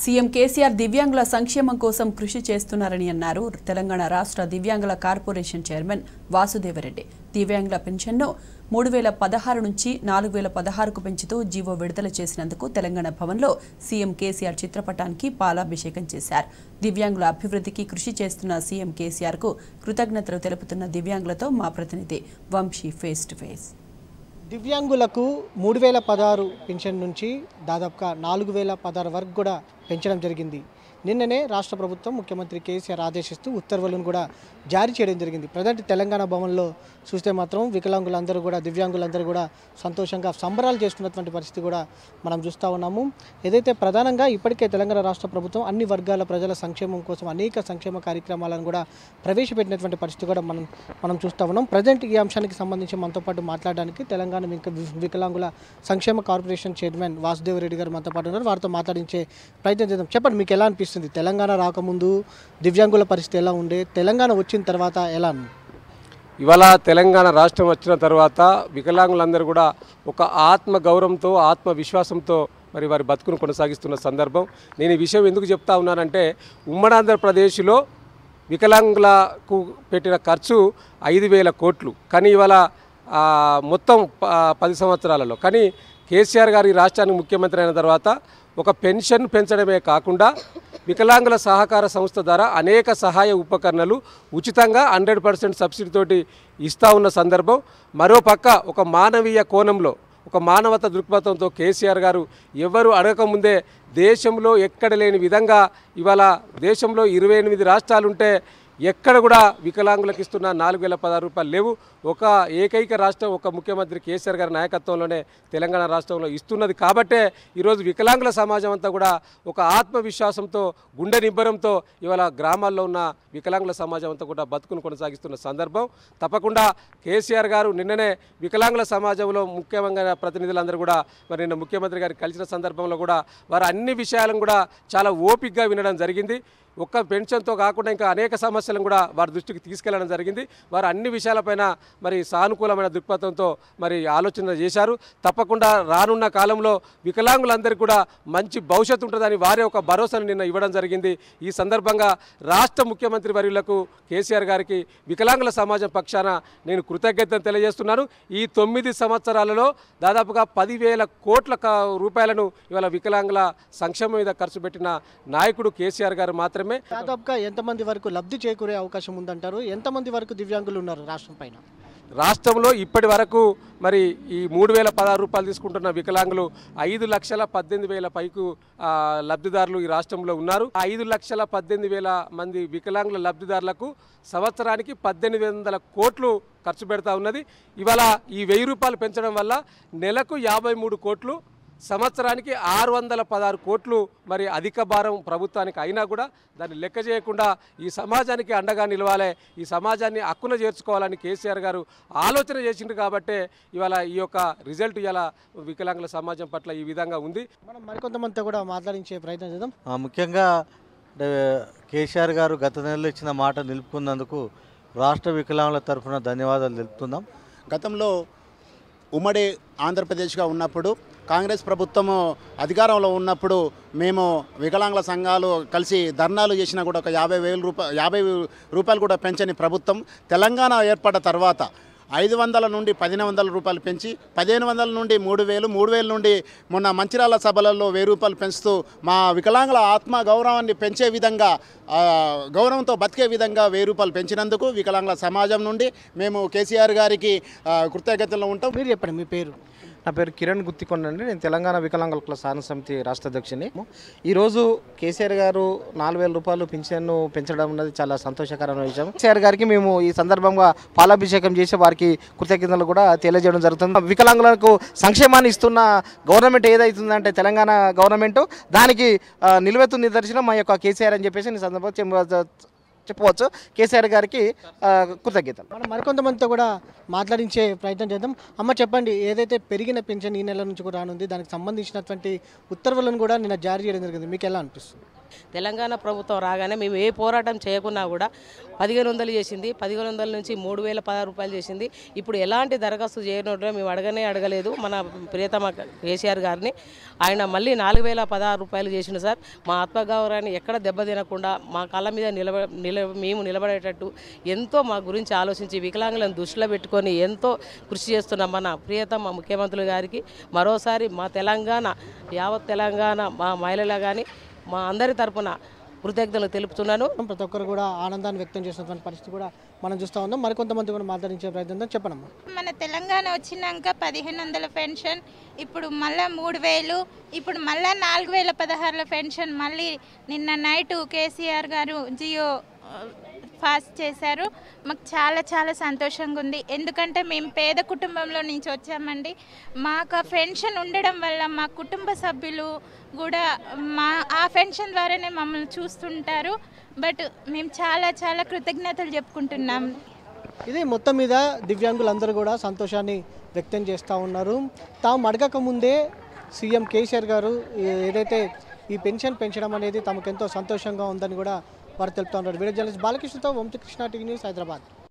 CM KCR దివ్యాంగుల సంక్షేమం కోసం కృషి చేస్తున్నారని అన్నారు తెలంగాణ రాష్ట్ర దివ్యాంగుల కార్పొరేషన్ చైర్మన్ వాసుదేవరెడ్డి దివ్యాంగుల పెన్షన్ను మూడు వేల పదహారు నుంచి నాలుగు వేల పదహారుకు పెంచుతూ జీవో విడుదల చేసినందుకు తెలంగాణ భవన్లో సీఎం కేసీఆర్ చిత్రపటానికి పాలాభిషేకం చేశారు దివ్యాంగుల అభివృద్ధికి కృషి చేస్తున్న సీఎం కేసీఆర్కు కృతజ్ఞతలు తెలుపుతున్న దివ్యాంగులతో మా ప్రతినిధి వంశీ ఫేస్ టు ఫేస్ దివ్యాంగులకు మూడు వేల పదహారు పెన్షన్ నుంచి దాదాపుగా నాలుగు వేల పదహారు వరకు కూడా పెంచడం జరిగింది నిన్ననే రాష్ట్ర ప్రభుత్వం ముఖ్యమంత్రి కేసీఆర్ ఆదేశిస్తూ ఉత్తర్వులను కూడా జారీ చేయడం జరిగింది ప్రజెంట్ తెలంగాణ భవన్లో చూస్తే మాత్రం వికలాంగులందరూ కూడా దివ్యాంగులందరూ కూడా సంతోషంగా సంబరాలు చేస్తున్నటువంటి పరిస్థితి కూడా మనం చూస్తూ ఉన్నాము ఏదైతే ప్రధానంగా ఇప్పటికే తెలంగాణ రాష్ట్ర ప్రభుత్వం అన్ని వర్గాల ప్రజల సంక్షేమం కోసం అనేక సంక్షేమ కార్యక్రమాలను కూడా ప్రవేశపెట్టినటువంటి పరిస్థితి కూడా మనం మనం చూస్తూ ఉన్నాం ప్రజెంట్ ఈ అంశానికి సంబంధించి మనతో పాటు మాట్లాడడానికి తెలంగాణ వికలాంగుల సంక్షేమ కార్పొరేషన్ చైర్మన్ వాసుదేవ్ రెడ్డి గారు మనతో పాటు ఉన్నారు వారితో మాట్లాడించే ప్రయత్నం చేద్దాం చెప్పండి మీకు ఎలా అనిపిస్తుంది అనిపిస్తుంది తెలంగాణ రాకముందు దివ్యాంగుల పరిస్థితి ఎలా ఉండే తెలంగాణ వచ్చిన తర్వాత ఎలా ఇవాళ తెలంగాణ రాష్ట్రం వచ్చిన తర్వాత వికలాంగులందరూ కూడా ఒక ఆత్మ గౌరవంతో ఆత్మవిశ్వాసంతో మరి వారి బతుకును కొనసాగిస్తున్న సందర్భం నేను ఈ విషయం ఎందుకు చెప్తా ఉన్నానంటే ఉమ్మడి ఆంధ్రప్రదేశ్లో వికలాంగులకు పెట్టిన ఖర్చు ఐదు వేల కోట్లు కానీ ఇవాళ మొత్తం పది సంవత్సరాలలో కానీ కేసీఆర్ గారు ఈ రాష్ట్రానికి ముఖ్యమంత్రి అయిన తర్వాత ఒక పెన్షన్ పెంచడమే కాకుండా వికలాంగుల సహకార సంస్థ ద్వారా అనేక సహాయ ఉపకరణలు ఉచితంగా హండ్రెడ్ పర్సెంట్ సబ్సిడీతోటి ఇస్తూ ఉన్న సందర్భం మరోపక్క ఒక మానవీయ కోణంలో ఒక మానవత దృక్పథంతో కేసీఆర్ గారు ఎవరు అడగకముందే దేశంలో ఎక్కడ లేని విధంగా ఇవాళ దేశంలో ఇరవై ఎనిమిది రాష్ట్రాలుంటే ఎక్కడ కూడా వికలాంగులకు ఇస్తున్న నాలుగు వేల పదహారు రూపాయలు లేవు ఒక ఏకైక రాష్ట్రం ఒక ముఖ్యమంత్రి కేసీఆర్ గారి నాయకత్వంలోనే తెలంగాణ రాష్ట్రంలో ఇస్తున్నది కాబట్టే ఈరోజు వికలాంగుల సమాజం అంతా కూడా ఒక ఆత్మవిశ్వాసంతో గుండె నిబ్బరంతో ఇవాళ గ్రామాల్లో ఉన్న వికలాంగుల సమాజం అంతా కూడా బతుకును కొనసాగిస్తున్న సందర్భం తప్పకుండా కేసీఆర్ గారు నిన్ననే వికలాంగుల సమాజంలో ముఖ్యంగా ప్రతినిధులందరూ కూడా మరి నిన్న ముఖ్యమంత్రి గారికి కలిసిన సందర్భంలో కూడా వారు అన్ని విషయాలను కూడా చాలా ఓపిక్గా వినడం జరిగింది ఒక్క పెన్షన్తో కాకుండా ఇంకా అనేక సమస్యలను కూడా వారి దృష్టికి తీసుకెళ్లడం జరిగింది వారు అన్ని విషయాలపైన మరి సానుకూలమైన దృక్పథంతో మరి ఆలోచన చేశారు తప్పకుండా రానున్న కాలంలో వికలాంగులందరికీ కూడా మంచి భవిష్యత్తు ఉంటుందని వారే ఒక భరోసాను నిన్న ఇవ్వడం జరిగింది ఈ సందర్భంగా రాష్ట్ర ముఖ్యమంత్రి వర్యులకు కేసీఆర్ గారికి వికలాంగుల సమాజం పక్షాన నేను కృతజ్ఞతను తెలియజేస్తున్నాను ఈ తొమ్మిది సంవత్సరాలలో దాదాపుగా పదివేల కోట్ల రూపాయలను ఇవాళ వికలాంగుల సంక్షేమం మీద ఖర్చు పెట్టిన నాయకుడు కేసీఆర్ గారు మాత్రమే మాత్రమే దాదాపుగా ఎంతమంది వరకు లబ్ధి చేకూరే అవకాశం ఉందంటారు ఎంతమంది వరకు దివ్యాంగులు ఉన్నారు రాష్ట్రం పైన రాష్ట్రంలో ఇప్పటి వరకు మరి ఈ మూడు వేల పదహారు రూపాయలు తీసుకుంటున్న వికలాంగులు ఐదు లక్షల పద్దెనిమిది వేల పైకు లబ్ధిదారులు ఈ రాష్ట్రంలో ఉన్నారు ఐదు లక్షల పద్దెనిమిది వేల మంది వికలాంగుల లబ్ధిదారులకు సంవత్సరానికి పద్దెనిమిది వందల కోట్లు ఖర్చు పెడతా ఉన్నది ఇవాళ ఈ వెయ్యి రూపాయలు పెంచడం వల్ల నెలకు యాభై మూడు కోట్లు సంవత్సరానికి ఆరు వందల పదహారు కోట్లు మరి అధిక భారం ప్రభుత్వానికి అయినా కూడా దాన్ని లెక్క చేయకుండా ఈ సమాజానికి అండగా నిలవాలి ఈ సమాజాన్ని హక్కున చేర్చుకోవాలని కేసీఆర్ గారు ఆలోచన చేసిండ్రు కాబట్టే ఇవాళ ఈ యొక్క రిజల్ట్ ఇలా వికలాంగుల సమాజం పట్ల ఈ విధంగా ఉంది మనం మరికొంతమందితో కూడా మాట్లాడించే ప్రయత్నం చేద్దాం ముఖ్యంగా కేసీఆర్ గారు గత నెలలో ఇచ్చిన మాట నిలుపుకున్నందుకు రాష్ట్ర వికలాంగుల తరఫున ధన్యవాదాలు తెలుపుతున్నాం గతంలో ఉమ్మడి ఆంధ్రప్రదేశ్గా ఉన్నప్పుడు కాంగ్రెస్ ప్రభుత్వము అధికారంలో ఉన్నప్పుడు మేము వికలాంగుల సంఘాలు కలిసి ధర్నాలు చేసినా కూడా ఒక యాభై వేల రూపాయలు యాభై రూపాయలు కూడా పెంచని ప్రభుత్వం తెలంగాణ ఏర్పడ్డ తర్వాత ఐదు వందల నుండి పదిహేను వందల రూపాయలు పెంచి పదిహేను వందల నుండి మూడు వేలు మూడు వేల నుండి మొన్న మంచిరాల సభలలో వెయ్యి రూపాయలు పెంచుతూ మా వికలాంగుల ఆత్మ గౌరవాన్ని పెంచే విధంగా గౌరవంతో బతికే విధంగా వెయ్యి రూపాయలు పెంచినందుకు వికలాంగుల సమాజం నుండి మేము కేసీఆర్ గారికి కృతజ్ఞతలు ఉంటాం మీరు చెప్పండి మీ పేరు నా పేరు కిరణ్ గుత్తికొండ అండి నేను తెలంగాణ వికలాంగుల కుల సాధన సమితి రాష్ట్ర అధ్యక్షుని ఈరోజు కేసీఆర్ గారు నాలుగు వేల రూపాయలు పెన్షన్ను పెంచడం అన్నది చాలా సంతోషకరమైన విషయం కేసీఆర్ గారికి మేము ఈ సందర్భంగా పాలాభిషేకం చేసి వారికి కృతజ్ఞతలు కూడా తెలియజేయడం జరుగుతుంది వికలాంగులకు సంక్షేమాన్ని ఇస్తున్న గవర్నమెంట్ ఏదైతుందంటే తెలంగాణ గవర్నమెంట్ దానికి నిలువెత్తు నిదర్శనం మా యొక్క కేసీఆర్ అని చెప్పేసి నేను సందర్భంగా చెప్పవచ్చు కేసీఆర్ గారికి కృతజ్ఞతలు మనం మరికొంతమందితో కూడా మాట్లాడించే ప్రయత్నం చేద్దాం అమ్మ చెప్పండి ఏదైతే పెరిగిన పెన్షన్ ఈ నెల నుంచి కూడా రానుంది దానికి సంబంధించినటువంటి ఉత్తర్వులను కూడా నిన్న జారీ చేయడం జరిగింది మీకు ఎలా అనిపిస్తుంది తెలంగాణ ప్రభుత్వం రాగానే మేము ఏ పోరాటం చేయకున్నా కూడా పదిహేను వందలు చేసింది పదిహేను వందల నుంచి మూడు వేల పదహారు రూపాయలు చేసింది ఇప్పుడు ఎలాంటి దరఖాస్తు చేయనట్లు మేము అడగనే అడగలేదు మన ప్రియతమ కేసీఆర్ గారిని ఆయన మళ్ళీ నాలుగు వేల పదహారు రూపాయలు చేసిన సార్ మా ఆత్మగౌరవాన్ని ఎక్కడ దెబ్బ తినకుండా మా కళ్ళ మీద నిలబ నిల మేము నిలబడేటట్టు ఎంతో మా గురించి ఆలోచించి వికలాంగులను దృష్టిలో పెట్టుకొని ఎంతో కృషి చేస్తున్న మన ప్రియతమ ముఖ్యమంత్రులు గారికి మరోసారి మా తెలంగాణ యావత్ తెలంగాణ మా మహిళల కానీ మా అందరి తరపున కృతజ్ఞతలు తెలుపుతున్నాను ప్రతి ఒక్కరు కూడా ఆనందాన్ని వ్యక్తం చేసినటువంటి పరిస్థితి కూడా మనం చూస్తూ ఉందాం మరికొంతమంది కూడా మాట్లాడించే ప్రయత్నం చెప్పనమ్మా మన తెలంగాణ వచ్చినాక పదిహేను వందల పెన్షన్ ఇప్పుడు మళ్ళీ మూడు వేలు ఇప్పుడు మళ్ళీ నాలుగు వేల పదహారుల పెన్షన్ మళ్ళీ నిన్న నైటు కేసీఆర్ గారు జియో పాస్ చేశారు మాకు చాలా చాలా సంతోషంగా ఉంది ఎందుకంటే మేము పేద కుటుంబంలో నుంచి వచ్చామండి మాకు ఆ పెన్షన్ ఉండడం వల్ల మా కుటుంబ సభ్యులు కూడా మా ఆ పెన్షన్ ద్వారానే మమ్మల్ని చూస్తుంటారు బట్ మేము చాలా చాలా కృతజ్ఞతలు చెప్పుకుంటున్నాం ఇది మొత్తం మీద దివ్యాంగులందరూ కూడా సంతోషాన్ని వ్యక్తం చేస్తూ ఉన్నారు తాము అడగక ముందే సీఎం కేసీఆర్ గారు ఏదైతే ఈ పెన్షన్ పెంచడం అనేది తమకెంతో సంతోషంగా ఉందని కూడా వారు తెలుపుతూ ఉన్నారు వీడియో జర్నలిస్ట్ బాలకృష్ణతో వంశకృష్ణ టీవీ న్యూస్ హైదరాబాద్